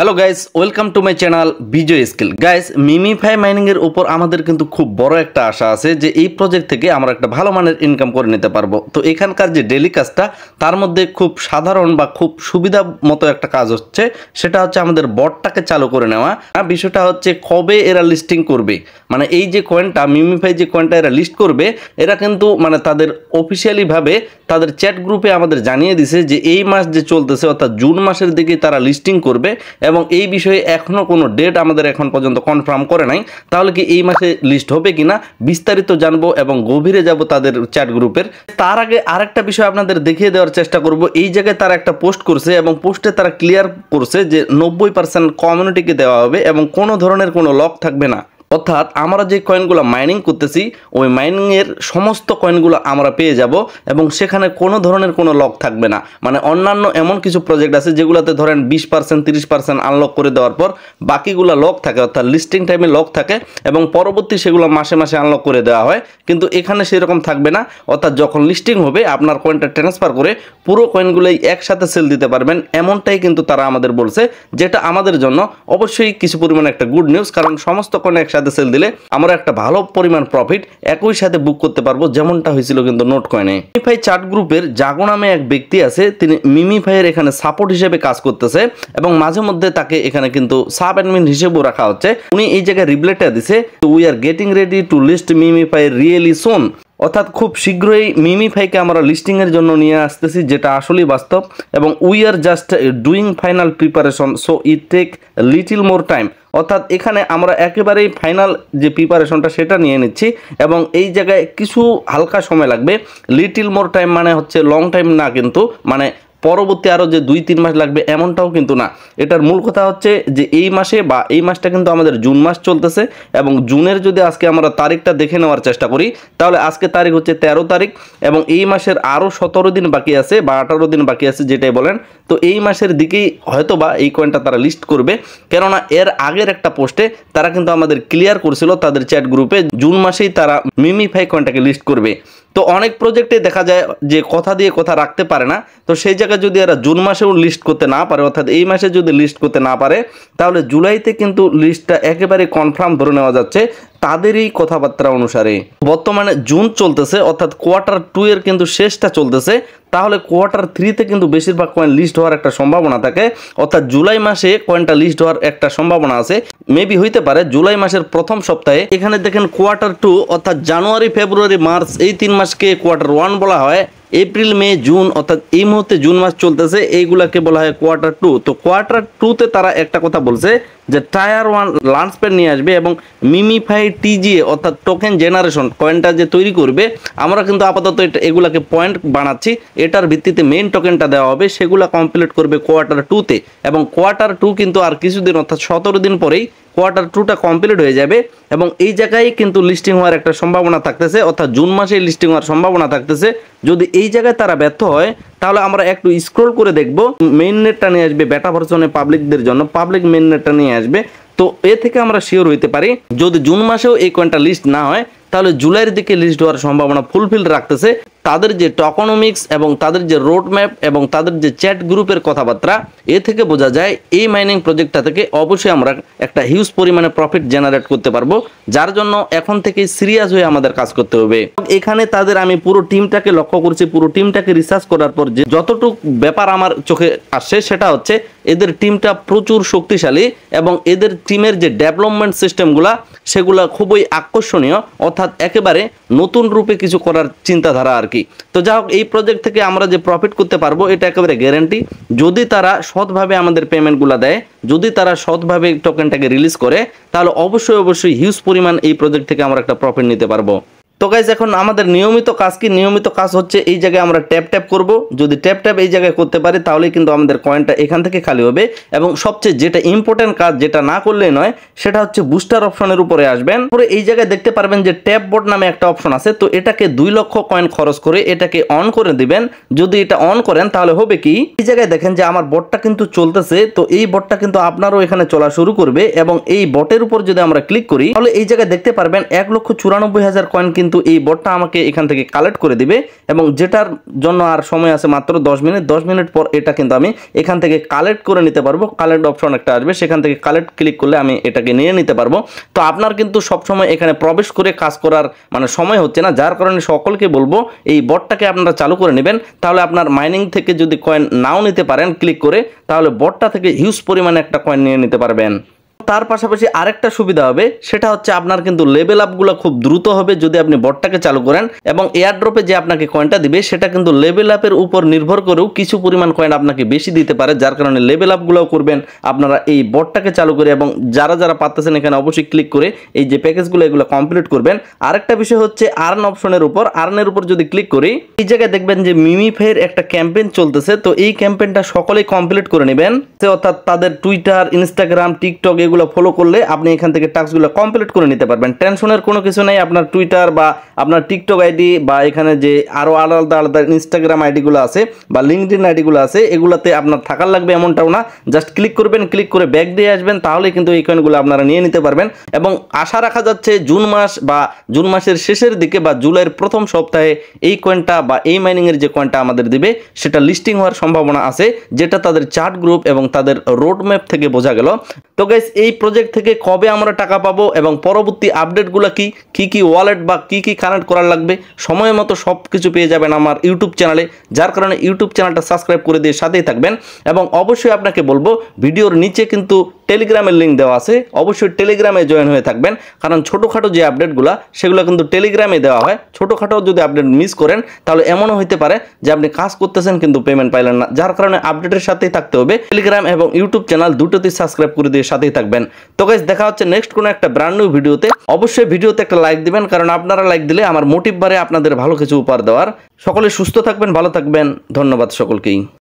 hello guys welcome to my channel Bijoy skill guys MemeFi মাইনিংয়ের উপর আমাদের কিন্তু খুব বড় একটা আশা আছে যে এই প্রজেক্ট থেকে আমরা একটা ভালো মানের ইনকাম করে নিতে পারবো তো এখানকার যে ডেলি কাজটা তার মধ্যে খুব সাধারণ বা খুব সুবিধা মতো একটা কাজ হচ্ছে সেটা হচ্ছে আমাদের বটটাকে চালু করে নেওয়া বিষয়টা হচ্ছে কবে এরা লিস্টিং করবে মানে এই যে কয়েনটা মিমিফাই যে কয়েনটা এরা লিস্ট করবে এরা কিন্তু মানে তাদের অফিসিয়ালিভাবে তাদের চ্যাট গ্রুপে আমাদের জানিয়ে দিছে যে এই মাস যে চলতেছে অর্থাৎ জুন মাসের দিকে তারা লিস্টিং করবে এবং এই বিষয়ে এখনও কোনো ডেট আমাদের এখন পর্যন্ত কনফার্ম করে নাই তাহলে কি এই মাসে লিস্ট হবে কিনা বিস্তারিত জানবো এবং গভীরে যাব তাদের চ্যাট গ্রুপের তার আগে আরেকটা বিষয় আপনাদের দেখিয়ে দেওয়ার চেষ্টা করব এই জায়গায় তারা একটা পোস্ট করছে এবং পোস্টে তারা ক্লিয়ার করছে যে নব্বই পার্সেন্ট কমিউনিটিকে দেওয়া হবে এবং কোনো ধরনের কোনো লক থাকবে না অর্থাৎ আমরা যে কয়েনগুলো মাইনিং করতেছি ওই মাইনিংয়ের সমস্ত কয়েনগুলো আমরা পেয়ে যাব এবং সেখানে কোনো ধরনের কোনো লক থাকবে না মানে অন্যান্য এমন কিছু প্রজেক্ট আছে যেগুলোতে ধরেন বিশ পার্সেন্ট তিরিশ পার্সেন্ট আনলক করে দেওয়ার পর বাকিগুলো লক থাকে অর্থাৎ লিস্টিং টাইমে লক থাকে এবং পরবর্তী সেগুলো মাসে মাসে আনলক করে দেওয়া হয় কিন্তু এখানে সেরকম থাকবে না অর্থাৎ যখন লিস্টিং হবে আপনার কয়েনটা ট্রান্সফার করে পুরো কয়েনগুলোই একসাথে সেল দিতে পারবেন এমনটাই কিন্তু তারা আমাদের বলছে যেটা আমাদের জন্য অবশ্যই কিছু পরিমাণে একটা গুড নিউজ কারণ সমস্ত কয়েন একসাথে টাকাতে সেল দিলে আমরা একটা ভালো পরিমাণ প্রফিট একই সাথে বুক করতে পারবো যেমনটা হয়েছিল কিন্তু নোট কয়নে মিমিফাই চার্ট গ্রুপের জাগো নামে এক ব্যক্তি আছে তিনি মিমিফাইয়ের এখানে সাপোর্ট হিসেবে কাজ করতেছে এবং মাঝে মধ্যে তাকে এখানে কিন্তু সাব অ্যাডমিন হিসেবেও রাখা হচ্ছে উনি এই জায়গায় রিপ্লাইটা দিছে we are getting ready to list MemeFi really soon অর্থাৎ খুব শীঘ্রই মিমি ফাইকে আমরা লিস্টিংয়ের জন্য নিয়ে আসতেছি যেটা আসলেই বাস্তব এবং we are just doing final preparation so it take little more time অর্থাৎ এখানে আমরা একেবারেই ফাইনাল যে প্রিপারেশনটা সেটা নিয়ে নিচ্ছি এবং এই জায়গায় কিছু হালকা সময় লাগবে লিটিল মোর টাইম মানে হচ্ছে লং টাইম না কিন্তু মানে পরবর্তী আরও যে দুই তিন মাস লাগবে এমনটাও কিন্তু না এটার মূল কথা হচ্ছে যে এই মাসে বা এই মাসটা কিন্তু আমাদের জুন মাস চলতেছে এবং জুনের যদি আজকে আমরা তারিখটা দেখে নেওয়ার চেষ্টা করি তাহলে আজকে তারিখ হচ্ছে ১৩ তারিখ এবং এই মাসের আরও সতেরো দিন বাকি আছে বা আঠারো দিন বাকি আছে যেটাই বলেন তো এই মাসের দিকেই হয়তো বা এই কয়েনটা তারা লিস্ট করবে কেননা এর আগের একটা পোস্টে তারা কিন্তু আমাদের ক্লিয়ার করছিল তাদের চ্যাট গ্রুপে জুন মাসেই তারা মিমিফাই কয়েনটাকে লিস্ট করবে তো অনেক প্রজেক্টে দেখা যায় যে কথা দিয়ে কথা রাখতে পারে না তো সেই জায়গায় যদি এরা জুন মাসেও লিস্ট করতে না পারে অর্থাৎ এই মাসে যদি লিস্ট করতে না পারে তাহলে জুলাইতে কিন্তু লিস্টটা একেবারে কনফার্ম ধরে নেওয়া যাচ্ছে তাদের এই কথাবার্তা অনুসারে বর্তমানে জুন চলতেছে অর্থাৎ কোয়ার্টার টু এর কিন্তু শেষটা চলতেছে তাহলে কোয়ার্টার থ্রিতে কিন্তু বেশিরভাগ কয়েন লিস্ট হওয়ার একটা সম্ভাবনা থাকে অর্থাৎ জুলাই মাসে কয়েনটা লিস্ট হওয়ার একটা সম্ভাবনা আছে মেবি হইতে পারে জুলাই মাসের প্রথম সপ্তাহে এখানে দেখেন কোয়ার্টার টু অর্থাৎ জানুয়ারি ফেব্রুয়ারি মার্চ এই তিন মাসকে কোয়ার্টার ওয়ান বলা হয় এপ্রিল মে জুন অর্থাৎ এই মুহূর্তে জুন মাস চলতেছে এইগুলাকে বলা হয় কোয়ার্টার টু তো কোয়ার্টার টুতে তারা একটা কথা বলছে যে টায়ার ওয়ান লাঞ্চ প্যাড নিয়ে আসবে এবং মিমিফাই টিজিএ অর্থাৎ টোকেন জেনারেশন কয়েনটা যে তৈরি করবে আমরা কিন্তু আপাতত এগুলাকে পয়েন্ট বানাচ্ছি এটার ভিত্তিতে মেন টোকেনটা দেওয়া হবে সেগুলো কমপ্লিট করবে কোয়ার্টার টুতে এবং কোয়ার্টার টু কিন্তু আর কিছুদিন অর্থাৎ সতেরো দিন পরেই কোয়ার্টার টুটা কমপ্লিট হয়ে যাবে এবং এই জায়গায় কিন্তু লিস্টিং হওয়ার একটা সম্ভাবনা থাকতেছে অর্থাৎ জুন মাসে লিস্টিং হওয়ার সম্ভাবনা থাকতেছে যদি এই জায়গায় তারা ব্যর্থ হয় তাহলে আমরা একটু স্ক্রোল করে দেখবো মেইন নেটটা নিয়ে আসবে বেটা ভার্সনে পাবলিকদের জন্য পাবলিক মেইন নেটটা নিয়ে আসবে তো এ থেকে আমরা শিওর হইতে পারি যদি জুন মাসেও এই কয়েনটা লিস্ট না হয় তাহলে জুলাইয়ের দিকে লিস্ট হওয়ার সম্ভাবনা ফুলফিল রাখতেছে তাদের যে টকনমিক্স এবং তাদের যে রোডম্যাপ এবং তাদের যে চ্যাট গ্রুপের কথাবার্তা এ থেকে বোঝা যায় এই মাইনিং প্রজেক্টটা থেকে অবশ্যই আমরা একটা হিউজ পরিমাণে প্রফিট জেনারেট করতে পারবো যার জন্য এখন থেকে সিরিয়াস হয়ে আমাদের কাজ করতে হবে এখানে তাদের আমি পুরো টিমটাকে লক্ষ্য করছি পুরো টিমটাকে রিসার্চ করার পর যে যতটুক ব্যাপার আমার চোখে আসছে সেটা হচ্ছে এদের টিমটা প্রচুর শক্তিশালী এবং এদের টিমের যে ডেভেলপমেন্ট সিস্টেমগুলা সেগুলা খুবই আকর্ষণীয় অর্থাৎ অর্থাৎ একেবারে নতুন রূপে কিছু করার চিন্তাধারা আর কি তো যা হোক এই প্রজেক্ট থেকে আমরা যে প্রফিট করতে পারবো এটা একেবারে গ্যারান্টি যদি তারা সৎভাবে আমাদের পেমেন্টগুলো দেয় যদি তারা সৎভাবে টোকেনটাকে রিলিজ করে তাহলে অবশ্যই অবশ্যই হিউজ পরিমাণ এই প্রজেক্ট থেকে আমরা একটা প্রফিট নিতে পারবো তো গাইজ এখন আমাদের নিয়মিত কাজ কি নিয়মিত কাজ হচ্ছে এই জায়গায় আমরা ট্যাপ ট্যাপ করব যদি ট্যাপ ট্যাপ এই জায়গায় করতে পারি তাহলে কিন্তু আমাদের কয়েনটা এখান থেকে খালি হবে এবং সবচেয়ে যেটা ইম্পর্টেন্ট কাজ যেটা না করলে নয় সেটা হচ্ছে বুস্টার অপশনের উপরে আসবেন পরে এই জায়গায় দেখতে পারবেন যে ট্যাপ বোর্ড নামে একটা অপশন আছে তো এটাকে দুই লক্ষ কয়েন খরচ করে এটাকে অন করে দিবেন যদি এটা অন করেন তাহলে হবে কি এই জায়গায় দেখেন যে আমার বোর্ডটা কিন্তু চলতেছে তো এই বোর্ডটা কিন্তু আপনারও এখানে চলা শুরু করবে এবং এই বটের উপর যদি আমরা ক্লিক করি তাহলে এই জায়গায় দেখতে পারবেন এক লক্ষ চুরানব্বই হাজার কয়েন কিন্তু কিন্তু এই বোর্ডটা আমাকে এখান থেকে কালেক্ট করে দিবে এবং যেটার জন্য আর সময় আছে মাত্র 10 মিনিট 10 মিনিট পর এটা কিন্তু আমি এখান থেকে কালেক্ট করে নিতে পারবো কালেক্ট অপশন একটা আসবে সেখান থেকে কালেক্ট ক্লিক করলে আমি এটাকে নিয়ে নিতে পারবো তো আপনার কিন্তু সবসময় এখানে প্রবেশ করে কাজ করার মানে সময় হচ্ছে না যার কারণে সকলকে বলবো এই বোর্ডটাকে আপনারা চালু করে নেবেন তাহলে আপনার মাইনিং থেকে যদি কয়েন নাও নিতে পারেন ক্লিক করে তাহলে বোর্ডটা থেকে হিউজ পরিমাণে একটা কয়েন নিয়ে নিতে পারবেন তার পাশাপাশি আরেকটা সুবিধা হবে সেটা হচ্ছে আপনার কিন্তু লেভেল আপগুলো খুব দ্রুত হবে যদি আপনি বটটাকে চালু করেন এবং এয়ারড্রপে যে আপনাকে কয়েনটা দিবে সেটা কিন্তু লেভেল আপের উপর নির্ভর করেও কিছু পরিমাণ কয়েন আপনাকে বেশি দিতে পারে যার কারণে লেভেল আপগুলোও করবেন আপনারা এই বটটাকে চালু করে এবং যারা যারা পাচ্ছেন এখানে অবশ্যই ক্লিক করে এই যে প্যাকেজগুলো এগুলো কমপ্লিট করবেন আরেকটা বিষয় হচ্ছে আর্ন অপশনের উপর আর্নের উপর যদি ক্লিক করি এই জায়গায় দেখবেন যে মিমি ফেয়ার একটা ক্যাম্পেইন চলতেছে তো এই ক্যাম্পেইনটা সকলেই কমপ্লিট করে নেবেন অর্থাৎ তাদের টুইটার ইনস্টাগ্রাম টিকটক এগুলো নিয়মগুলো ফলো করলে আপনি এখান থেকে টাস্কগুলো কমপ্লিট করে নিতে পারবেন টেনশনের কোনো কিছু নেই আপনার টুইটার বা আপনার টিকটক আইডি বা এখানে যে আরও আলাদা আলাদা ইনস্টাগ্রাম আইডিগুলো আছে বা লিঙ্কডিন আইডিগুলো আছে এগুলোতে আপনার থাকার লাগবে এমনটাও না জাস্ট ক্লিক করবেন ক্লিক করে ব্যাক দিয়ে আসবেন তাহলে কিন্তু এই কয়েনগুলো আপনারা নিয়ে নিতে পারবেন এবং আশা রাখা যাচ্ছে জুন মাস বা জুন মাসের শেষের দিকে বা জুলাইয়ের প্রথম সপ্তাহে এই কয়েনটা বা এই মাইনিংয়ের যে কয়েনটা আমাদের দিবে সেটা লিস্টিং হওয়ার সম্ভাবনা আছে যেটা তাদের চার্ট গ্রুপ এবং তাদের রোডম্যাপ থেকে বোঝা গেল তো গাইস এই প্রজেক্ট থেকে কবে আমরা টাকা পাবো এবং পরবর্তী আপডেটগুলো কি কি কি ওয়ালেট বা কি কি কানেক্ট করার লাগবে সময় মতো সব কিছু পেয়ে যাবেন আমার ইউটিউব চ্যানেলে যার কারণে ইউটিউব চ্যানেলটা সাবস্ক্রাইব করে দিয়ে সাথেই থাকবেন এবং অবশ্যই আপনাকে বলবো ভিডিওর নিচে কিন্তু টেলিগ্রামের লিঙ্ক দেওয়া আছে অবশ্যই টেলিগ্রামে জয়েন হয়ে থাকবেন কারণ ছোটোখাটো যে আপডেটগুলো সেগুলো কিন্তু টেলিগ্রামে দেওয়া হয় ছোটোখাটো যদি আপডেট মিস করেন তাহলে এমনও হতে পারে যে আপনি কাজ করতেছেন কিন্তু পেমেন্ট পাইলেন না যার কারণে আপডেটের সাথেই থাকতে হবে টেলিগ্রাম এবং ইউটিউব চ্যানেল দুটোতেই সাবস্ক্রাইব করে দিয়ে সাথেই থাকবেন তো গাইজ দেখা হচ্ছে নেক্সট কোনো একটা ব্র্যান্ড নিউ ভিডিওতে অবশ্যই ভিডিওতে একটা লাইক দিবেন কারণ আপনারা লাইক দিলে আমার মোটিভ বারে আপনাদের ভালো কিছু উপহার দেওয়ার সকলে সুস্থ থাকবেন ভালো থাকবেন ধন্যবাদ সকলকেই